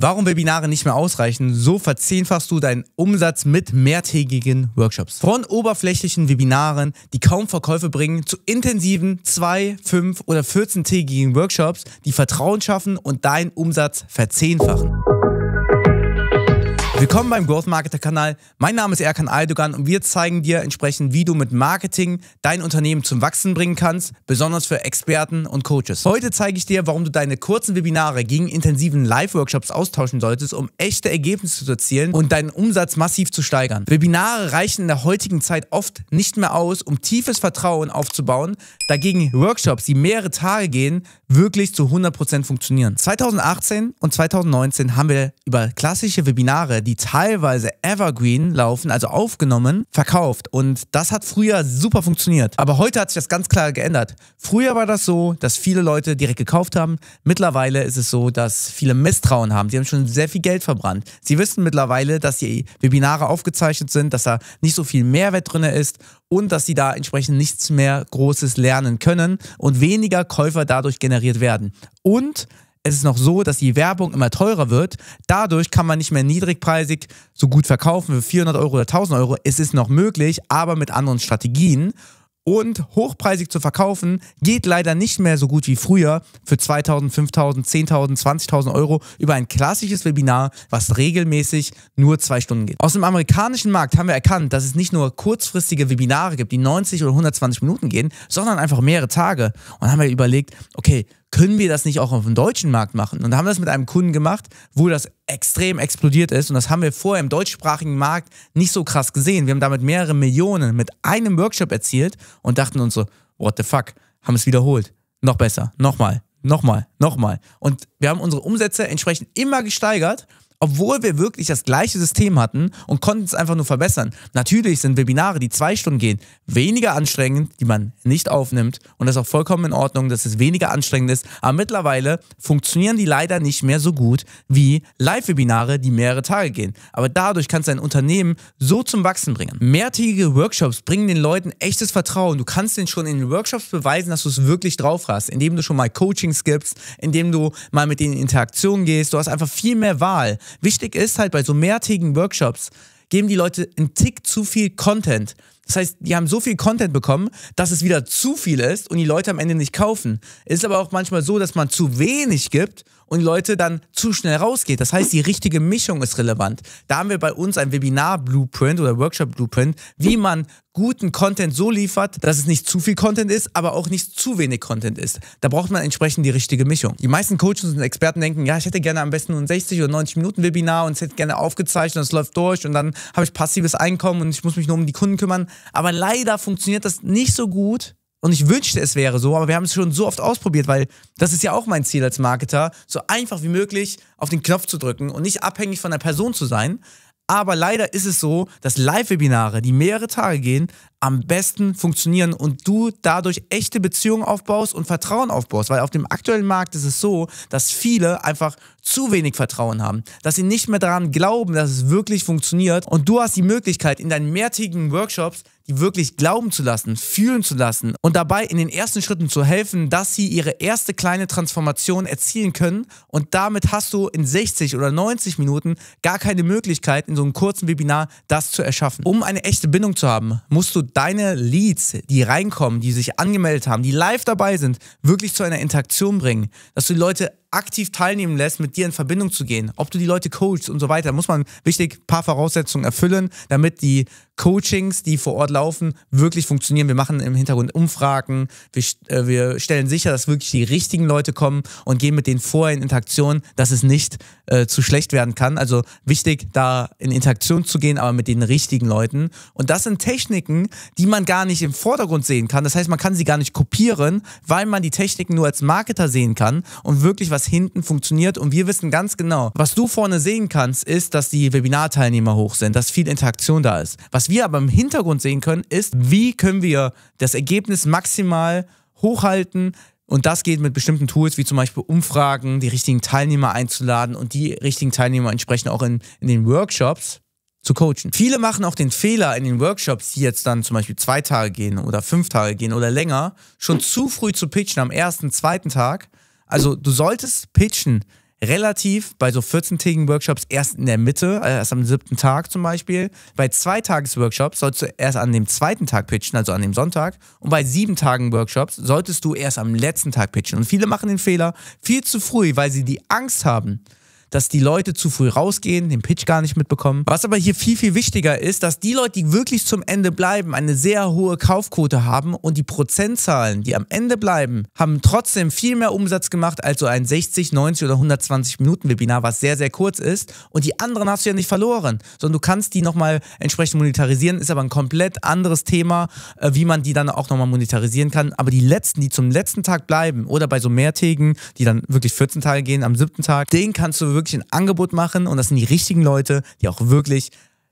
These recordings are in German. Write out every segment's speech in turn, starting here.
Warum Webinare nicht mehr ausreichen, so verzehnfachst du deinen Umsatz mit mehrtägigen Workshops. Von oberflächlichen Webinaren, die kaum Verkäufe bringen, zu intensiven 2, 5 oder 14-tägigen Workshops, die Vertrauen schaffen und deinen Umsatz verzehnfachen. Willkommen beim Growth Marketer Kanal. Mein Name ist Erkan Aldogan und wir zeigen dir entsprechend, wie du mit Marketing dein Unternehmen zum Wachsen bringen kannst, besonders für Experten und Coaches. Heute zeige ich dir, warum du deine kurzen Webinare gegen intensiven Live-Workshops austauschen solltest, um echte Ergebnisse zu erzielen und deinen Umsatz massiv zu steigern. Webinare reichen in der heutigen Zeit oft nicht mehr aus, um tiefes Vertrauen aufzubauen, dagegen Workshops, die mehrere Tage gehen, wirklich zu 100% funktionieren. 2018 und 2019 haben wir über klassische Webinare, die teilweise evergreen laufen, also aufgenommen, verkauft. Und das hat früher super funktioniert. Aber heute hat sich das ganz klar geändert. Früher war das so, dass viele Leute direkt gekauft haben. Mittlerweile ist es so, dass viele Misstrauen haben. Sie haben schon sehr viel Geld verbrannt. Sie wissen mittlerweile, dass die Webinare aufgezeichnet sind, dass da nicht so viel Mehrwert drin ist und dass sie da entsprechend nichts mehr Großes lernen können und weniger Käufer dadurch generiert werden. Und es ist noch so, dass die Werbung immer teurer wird. Dadurch kann man nicht mehr niedrigpreisig so gut verkaufen für 400 Euro oder 1000 Euro. Es ist noch möglich, aber mit anderen Strategien. Und hochpreisig zu verkaufen geht leider nicht mehr so gut wie früher für 2000, 5000, 10.000, 20.000 Euro über ein klassisches Webinar, was regelmäßig nur zwei Stunden geht. Aus dem amerikanischen Markt haben wir erkannt, dass es nicht nur kurzfristige Webinare gibt, die 90 oder 120 Minuten gehen, sondern einfach mehrere Tage. Und haben wir überlegt, okay, können wir das nicht auch auf dem deutschen Markt machen? Und haben das mit einem Kunden gemacht, wo das extrem explodiert ist. Und das haben wir vorher im deutschsprachigen Markt nicht so krass gesehen. Wir haben damit mehrere Millionen mit einem Workshop erzielt und dachten uns so, what the fuck, haben es wiederholt. Noch besser, nochmal, nochmal, nochmal. Und wir haben unsere Umsätze entsprechend immer gesteigert obwohl wir wirklich das gleiche System hatten und konnten es einfach nur verbessern. Natürlich sind Webinare, die zwei Stunden gehen, weniger anstrengend, die man nicht aufnimmt. Und das ist auch vollkommen in Ordnung, dass es weniger anstrengend ist. Aber mittlerweile funktionieren die leider nicht mehr so gut wie Live-Webinare, die mehrere Tage gehen. Aber dadurch kannst du dein Unternehmen so zum Wachsen bringen. Mehrtägige Workshops bringen den Leuten echtes Vertrauen. Du kannst denen schon in den Workshops beweisen, dass du es wirklich drauf hast, indem du schon mal Coachings gibst, indem du mal mit denen in Interaktion gehst. Du hast einfach viel mehr Wahl. Wichtig ist halt bei so mehrtägigen Workshops, geben die Leute einen Tick zu viel Content. Das heißt, die haben so viel Content bekommen, dass es wieder zu viel ist und die Leute am Ende nicht kaufen. Ist aber auch manchmal so, dass man zu wenig gibt und Leute dann zu schnell rausgeht. Das heißt, die richtige Mischung ist relevant. Da haben wir bei uns ein Webinar-Blueprint oder Workshop-Blueprint, wie man guten Content so liefert, dass es nicht zu viel Content ist, aber auch nicht zu wenig Content ist. Da braucht man entsprechend die richtige Mischung. Die meisten Coaches und Experten denken, ja, ich hätte gerne am besten nur ein 60 oder 90 Minuten Webinar und es hätte gerne aufgezeichnet und es läuft durch und dann habe ich passives Einkommen und ich muss mich nur um die Kunden kümmern. Aber leider funktioniert das nicht so gut, und ich wünschte, es wäre so, aber wir haben es schon so oft ausprobiert, weil das ist ja auch mein Ziel als Marketer, so einfach wie möglich auf den Knopf zu drücken und nicht abhängig von der Person zu sein. Aber leider ist es so, dass Live-Webinare, die mehrere Tage gehen, am besten funktionieren und du dadurch echte Beziehungen aufbaust und Vertrauen aufbaust. Weil auf dem aktuellen Markt ist es so, dass viele einfach zu wenig Vertrauen haben, dass sie nicht mehr daran glauben, dass es wirklich funktioniert. Und du hast die Möglichkeit, in deinen mehrtägigen Workshops die wirklich glauben zu lassen, fühlen zu lassen und dabei in den ersten Schritten zu helfen, dass sie ihre erste kleine Transformation erzielen können. Und damit hast du in 60 oder 90 Minuten gar keine Möglichkeit, in so einem kurzen Webinar das zu erschaffen. Um eine echte Bindung zu haben, musst du deine Leads, die reinkommen, die sich angemeldet haben, die live dabei sind, wirklich zu einer Interaktion bringen, dass du die Leute aktiv teilnehmen lässt, mit dir in Verbindung zu gehen, ob du die Leute coachst und so weiter, muss man wichtig ein paar Voraussetzungen erfüllen, damit die Coachings, die vor Ort laufen, wirklich funktionieren. Wir machen im Hintergrund Umfragen, wir, äh, wir stellen sicher, dass wirklich die richtigen Leute kommen und gehen mit denen vorher in Interaktion, dass es nicht äh, zu schlecht werden kann. Also wichtig, da in Interaktion zu gehen, aber mit den richtigen Leuten. Und das sind Techniken, die man gar nicht im Vordergrund sehen kann. Das heißt, man kann sie gar nicht kopieren, weil man die Techniken nur als Marketer sehen kann und wirklich was was hinten funktioniert und wir wissen ganz genau, was du vorne sehen kannst, ist, dass die Webinarteilnehmer hoch sind, dass viel Interaktion da ist. Was wir aber im Hintergrund sehen können, ist, wie können wir das Ergebnis maximal hochhalten, und das geht mit bestimmten Tools wie zum Beispiel Umfragen, die richtigen Teilnehmer einzuladen und die richtigen Teilnehmer entsprechend auch in, in den Workshops zu coachen. Viele machen auch den Fehler in den Workshops, die jetzt dann zum Beispiel zwei Tage gehen oder fünf Tage gehen oder länger, schon zu früh zu pitchen am ersten, zweiten Tag, also du solltest pitchen relativ bei so 14-tägigen Workshops erst in der Mitte, äh, erst am siebten Tag zum Beispiel. Bei Zweitages-Workshops solltest du erst an dem zweiten Tag pitchen, also an dem Sonntag. Und bei sieben Tagen Workshops solltest du erst am letzten Tag pitchen. Und viele machen den Fehler viel zu früh, weil sie die Angst haben, dass die Leute zu früh rausgehen, den Pitch gar nicht mitbekommen. Was aber hier viel, viel wichtiger ist, dass die Leute, die wirklich zum Ende bleiben, eine sehr hohe Kaufquote haben und die Prozentzahlen, die am Ende bleiben, haben trotzdem viel mehr Umsatz gemacht als so ein 60, 90 oder 120 Minuten Webinar, was sehr, sehr kurz ist. Und die anderen hast du ja nicht verloren, sondern du kannst die nochmal entsprechend monetarisieren, ist aber ein komplett anderes Thema, äh, wie man die dann auch nochmal monetarisieren kann. Aber die letzten, die zum letzten Tag bleiben oder bei so mehrtägen, die dann wirklich 14 Tage gehen, am siebten Tag, den kannst du wirklich wirklich ein Angebot machen und das sind die richtigen Leute, die auch wirklich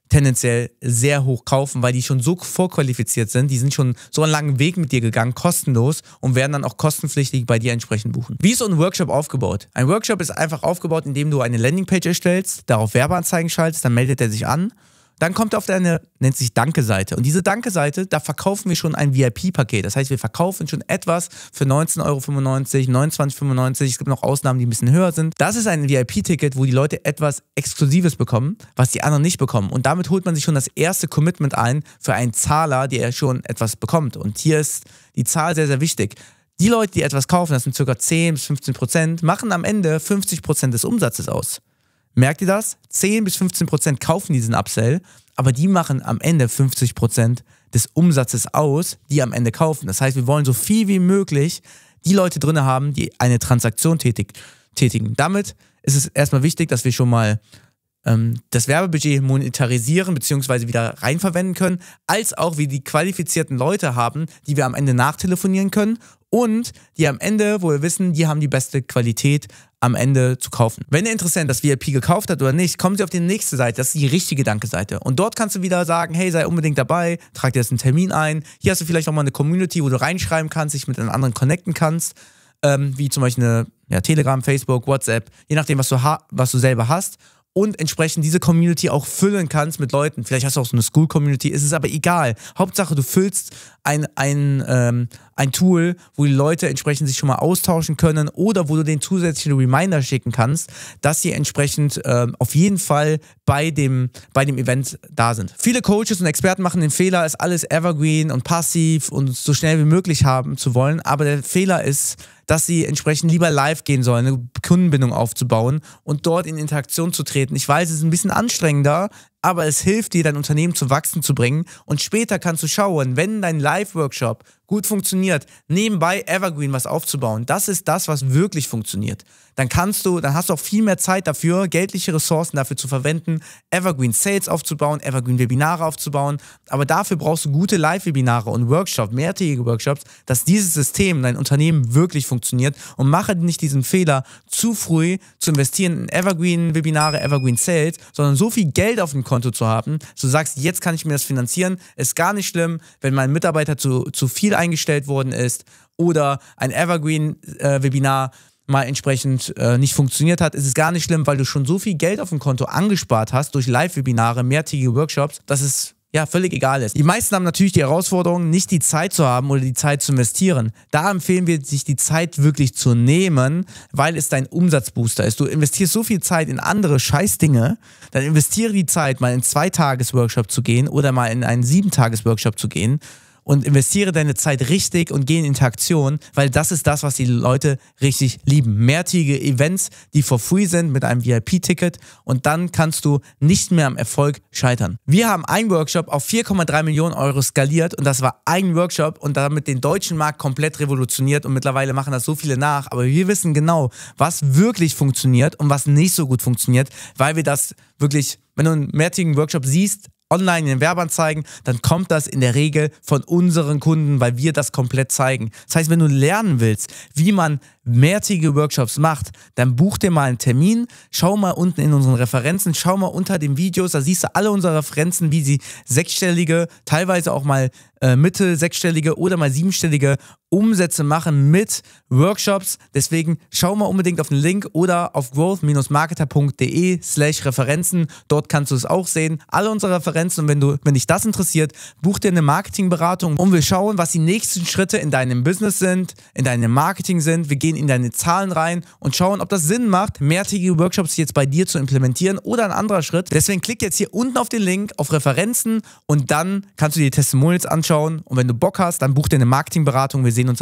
tendenziell sehr hoch kaufen, weil die schon so vorqualifiziert sind, die sind schon so einen langen Weg mit dir gegangen, kostenlos und werden dann auch kostenpflichtig bei dir entsprechend buchen. Wie ist so ein Workshop aufgebaut? Ein Workshop ist einfach aufgebaut, indem du eine Landingpage erstellst, darauf Werbeanzeigen schaltest, dann meldet er sich an dann kommt er auf deine, nennt sich Danke-Seite. Und diese Danke-Seite, da verkaufen wir schon ein VIP-Paket. Das heißt, wir verkaufen schon etwas für 19,95 Euro, 29,95 Es gibt noch Ausnahmen, die ein bisschen höher sind. Das ist ein VIP-Ticket, wo die Leute etwas Exklusives bekommen, was die anderen nicht bekommen. Und damit holt man sich schon das erste Commitment ein für einen Zahler, der schon etwas bekommt. Und hier ist die Zahl sehr, sehr wichtig. Die Leute, die etwas kaufen, das sind ca. 10 bis 15 Prozent, machen am Ende 50 Prozent des Umsatzes aus. Merkt ihr das? 10 bis 15 Prozent kaufen diesen Upsell, aber die machen am Ende 50 Prozent des Umsatzes aus, die am Ende kaufen. Das heißt, wir wollen so viel wie möglich die Leute drin haben, die eine Transaktion tätig, tätigen. Damit ist es erstmal wichtig, dass wir schon mal ähm, das Werbebudget monetarisieren bzw. wieder reinverwenden können, als auch wir die qualifizierten Leute haben, die wir am Ende nachtelefonieren können und die am Ende, wo wir wissen, die haben die beste Qualität am Ende zu kaufen. Wenn ihr Interessent das VIP gekauft hat oder nicht, kommen Sie auf die nächste Seite. Das ist die richtige Danke-Seite. Und dort kannst du wieder sagen, hey, sei unbedingt dabei, trag dir jetzt einen Termin ein. Hier hast du vielleicht nochmal eine Community, wo du reinschreiben kannst, dich mit einem anderen connecten kannst. Ähm, wie zum Beispiel eine ja, Telegram, Facebook, WhatsApp, je nachdem, was du, was du selber hast und entsprechend diese Community auch füllen kannst mit Leuten. Vielleicht hast du auch so eine School-Community, ist es aber egal. Hauptsache, du füllst ein, ein, ähm, ein Tool, wo die Leute entsprechend sich schon mal austauschen können oder wo du den zusätzlichen Reminder schicken kannst, dass sie entsprechend äh, auf jeden Fall bei dem, bei dem Event da sind. Viele Coaches und Experten machen den Fehler, es alles evergreen und passiv und so schnell wie möglich haben zu wollen, aber der Fehler ist, dass sie entsprechend lieber live gehen sollen, eine Kundenbindung aufzubauen und dort in Interaktion zu treten. Ich weiß, es ist ein bisschen anstrengender, aber es hilft dir, dein Unternehmen zu wachsen zu bringen. Und später kannst du schauen, wenn dein Live-Workshop gut funktioniert, nebenbei Evergreen was aufzubauen, das ist das, was wirklich funktioniert. Dann kannst du, dann hast du auch viel mehr Zeit dafür, geldliche Ressourcen dafür zu verwenden, Evergreen Sales aufzubauen, Evergreen Webinare aufzubauen. Aber dafür brauchst du gute Live-Webinare und Workshops, mehrtägige Workshops, dass dieses System, dein Unternehmen wirklich funktioniert und mache nicht diesen Fehler, zu früh zu investieren in Evergreen Webinare, Evergreen Sales, sondern so viel Geld auf dem Konto zu haben, dass du sagst, jetzt kann ich mir das finanzieren, ist gar nicht schlimm, wenn mein Mitarbeiter zu, zu viel eingestellt worden ist oder ein Evergreen-Webinar äh, mal entsprechend äh, nicht funktioniert hat, ist es gar nicht schlimm, weil du schon so viel Geld auf dem Konto angespart hast durch Live-Webinare, mehrtägige Workshops, dass es ja völlig egal ist. Die meisten haben natürlich die Herausforderung, nicht die Zeit zu haben oder die Zeit zu investieren. Da empfehlen wir, sich die Zeit wirklich zu nehmen, weil es dein Umsatzbooster ist. Du investierst so viel Zeit in andere Scheißdinge, dann investiere die Zeit, mal in zwei Tages-Workshop zu gehen oder mal in einen sieben Tages-Workshop zu gehen und investiere deine Zeit richtig und geh in Interaktion, weil das ist das, was die Leute richtig lieben. Mehrtägige Events, die for free sind mit einem VIP-Ticket und dann kannst du nicht mehr am Erfolg scheitern. Wir haben einen Workshop auf 4,3 Millionen Euro skaliert und das war ein Workshop und damit den deutschen Markt komplett revolutioniert und mittlerweile machen das so viele nach, aber wir wissen genau, was wirklich funktioniert und was nicht so gut funktioniert, weil wir das wirklich, wenn du einen mehrtägigen Workshop siehst, online in Werbeanzeigen, dann kommt das in der Regel von unseren Kunden, weil wir das komplett zeigen. Das heißt, wenn du lernen willst, wie man mehrtägige Workshops macht, dann buch dir mal einen Termin, schau mal unten in unseren Referenzen, schau mal unter den Videos, da siehst du alle unsere Referenzen, wie sie sechsstellige, teilweise auch mal äh, mittel sechsstellige oder mal siebenstellige Umsätze machen mit Workshops. Deswegen schau mal unbedingt auf den Link oder auf growth-marketer.de slash Referenzen. Dort kannst du es auch sehen. Alle unsere Referenzen und wenn, du, wenn dich das interessiert, buch dir eine Marketingberatung und wir schauen, was die nächsten Schritte in deinem Business sind, in deinem Marketing sind. Wir gehen gehen in deine Zahlen rein und schauen, ob das Sinn macht, mehrtägige Workshops jetzt bei dir zu implementieren oder ein anderer Schritt. Deswegen klick jetzt hier unten auf den Link, auf Referenzen und dann kannst du dir die Testimonials anschauen. Und wenn du Bock hast, dann buch dir eine Marketingberatung. Wir sehen uns